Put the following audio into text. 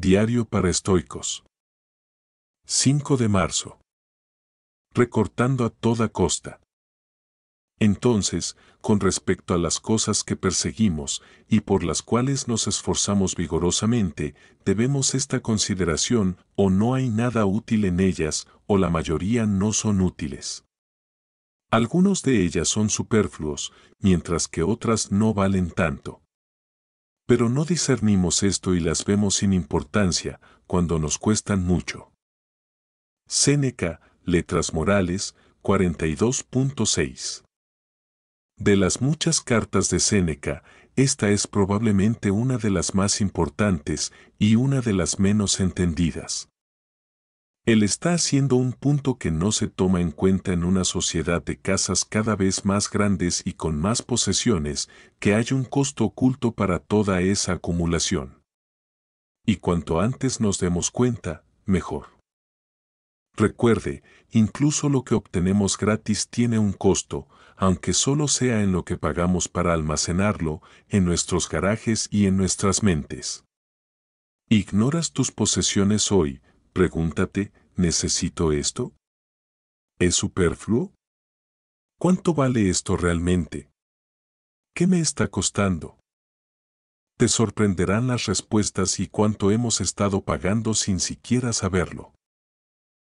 Diario para estoicos. 5 de marzo. Recortando a toda costa. Entonces, con respecto a las cosas que perseguimos y por las cuales nos esforzamos vigorosamente, debemos esta consideración o no hay nada útil en ellas o la mayoría no son útiles. Algunos de ellas son superfluos, mientras que otras no valen tanto. Pero no discernimos esto y las vemos sin importancia cuando nos cuestan mucho. Séneca, Letras Morales, 42.6. De las muchas cartas de Séneca, esta es probablemente una de las más importantes y una de las menos entendidas. Él está haciendo un punto que no se toma en cuenta en una sociedad de casas cada vez más grandes y con más posesiones, que hay un costo oculto para toda esa acumulación. Y cuanto antes nos demos cuenta, mejor. Recuerde, incluso lo que obtenemos gratis tiene un costo, aunque solo sea en lo que pagamos para almacenarlo, en nuestros garajes y en nuestras mentes. Ignoras tus posesiones hoy, Pregúntate, ¿necesito esto? ¿Es superfluo? ¿Cuánto vale esto realmente? ¿Qué me está costando? Te sorprenderán las respuestas y cuánto hemos estado pagando sin siquiera saberlo.